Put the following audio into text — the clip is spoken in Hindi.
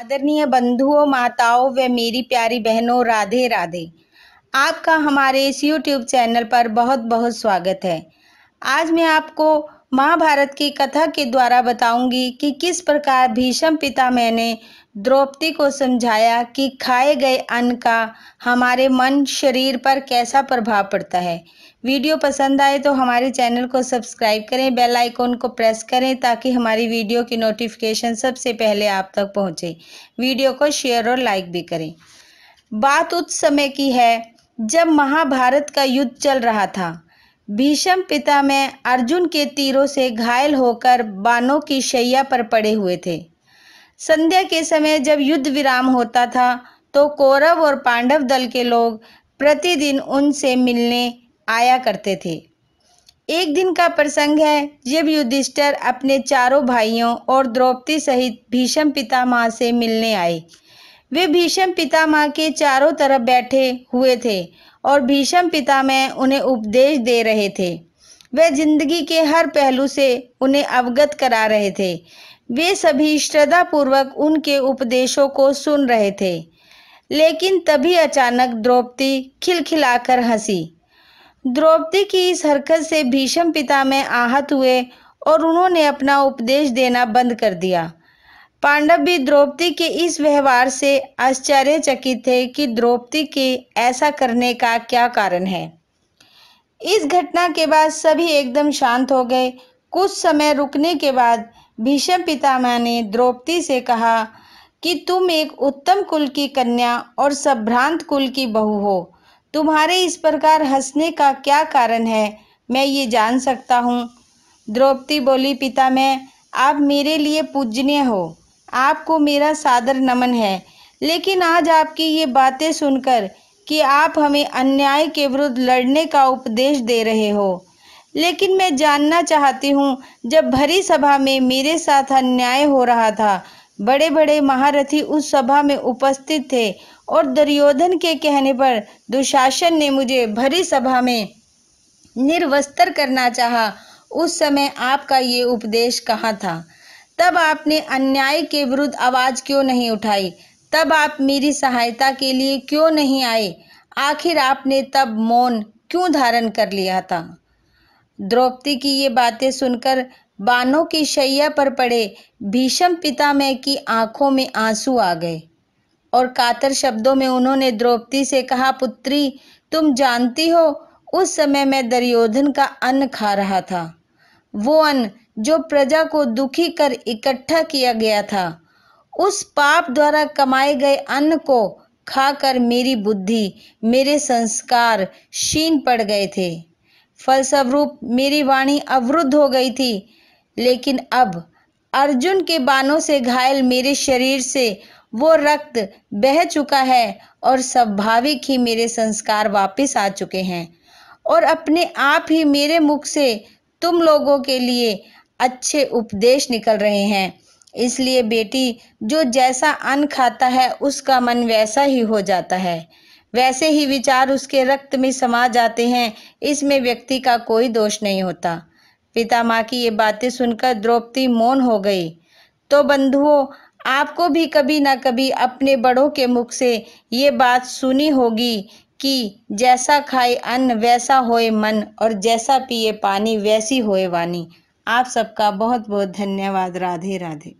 आदरणीय बंधुओं माताओं व मेरी प्यारी बहनों राधे राधे आपका हमारे इस यूट्यूब चैनल पर बहुत बहुत स्वागत है आज मैं आपको महाभारत की कथा के द्वारा बताऊंगी कि किस प्रकार भीष्म पिता मैंने द्रौपदी को समझाया कि खाए गए अन्न का हमारे मन शरीर पर कैसा प्रभाव पड़ता है वीडियो पसंद आए तो हमारे चैनल को सब्सक्राइब करें बेल आइकॉन को प्रेस करें ताकि हमारी वीडियो की नोटिफिकेशन सबसे पहले आप तक पहुंचे वीडियो को शेयर और लाइक भी करें बात उस समय की है जब महाभारत का युद्ध चल रहा था भीषम पिता में अर्जुन के तीरों से घायल होकर बानों की शैया पर पड़े हुए थे संध्या के समय जब युद्ध विराम होता था तो कौरव और पांडव दल के लोग प्रतिदिन उनसे मिलने आया करते थे एक दिन का प्रसंग है जब युधिष्ठर अपने चारों भाइयों और द्रौपदी सहित भीषम माँ से मिलने आए वे भीषम माँ के चारों तरफ बैठे हुए थे और भीष्म में उन्हें उपदेश दे रहे थे वे जिंदगी के हर पहलू से उन्हें अवगत करा रहे थे वे सभी श्रद्धापूर्वक उनके उपदेशों को सुन रहे थे लेकिन तभी अचानक द्रौपदी खिलखिलाकर हंसी द्रौपदी की इस हरकत से भीष्म में आहत हुए और उन्होंने अपना उपदेश देना बंद कर दिया पांडव भी द्रौपदी के इस व्यवहार से आश्चर्यचकित थे कि द्रौपदी के ऐसा करने का क्या कारण है इस घटना के बाद सभी एकदम शांत हो गए कुछ समय रुकने के बाद भीष्म पितामह ने द्रौपदी से कहा कि तुम एक उत्तम कुल की कन्या और संभ्रांत कुल की बहू हो तुम्हारे इस प्रकार हंसने का क्या कारण है मैं ये जान सकता हूँ द्रौपदी बोली पिता मैं आप मेरे लिए पूजनीय हो आपको मेरा सादर नमन है लेकिन आज आपकी ये बातें सुनकर कि आप हमें अन्याय के विरुद्ध लड़ने का उपदेश दे रहे हो लेकिन मैं जानना चाहती हूँ जब भरी सभा में मेरे साथ अन्याय हो रहा था बड़े बड़े महारथी उस सभा में उपस्थित थे और दुर्योधन के कहने पर दुशासन ने मुझे भरी सभा में निर्वस्त्र करना चाहा उस समय आपका ये उपदेश कहाँ था तब आपने अन्याय के विरुद्ध आवाज़ क्यों नहीं उठाई तब आप मेरी सहायता के लिए क्यों नहीं आए आखिर आपने तब मौन क्यों धारण कर लिया था द्रौपदी की ये बातें सुनकर बानों की शैया पर पड़े भीषम पितामह की आंखों में आंसू आ गए और कातर शब्दों में उन्होंने द्रौपदी से कहा पुत्री तुम जानती हो उस समय मैं दुर्योधन का अन्न खा रहा था वो अन्न जो प्रजा को दुखी कर इकट्ठा किया गया था उस पाप द्वारा कमाए गए अन्न को खाकर मेरी बुद्धि मेरे संस्कार क्षीण पड़ गए थे फलस्वरूप मेरी वाणी अवरुद्ध हो गई थी लेकिन अब अर्जुन के बाणों से घायल मेरे शरीर से वो रक्त बह चुका है और स्वाभाविक ही मेरे संस्कार वापस आ चुके हैं और अपने आप ही मेरे मुख से तुम लोगों के लिए अच्छे उपदेश निकल रहे हैं इसलिए बेटी जो जैसा अन्न खाता है उसका मन वैसा ही हो जाता है वैसे ही विचार उसके रक्त में समा जाते हैं इसमें व्यक्ति का कोई दोष नहीं होता पिता माँ की ये बातें सुनकर द्रौपदी मौन हो गई तो बंधुओं आपको भी कभी ना कभी अपने बड़ों के मुख से ये बात सुनी होगी कि जैसा खाए अन्न वैसा होए मन और जैसा पिए पानी वैसी होए वानी आप सबका बहुत बहुत धन्यवाद राधे राधे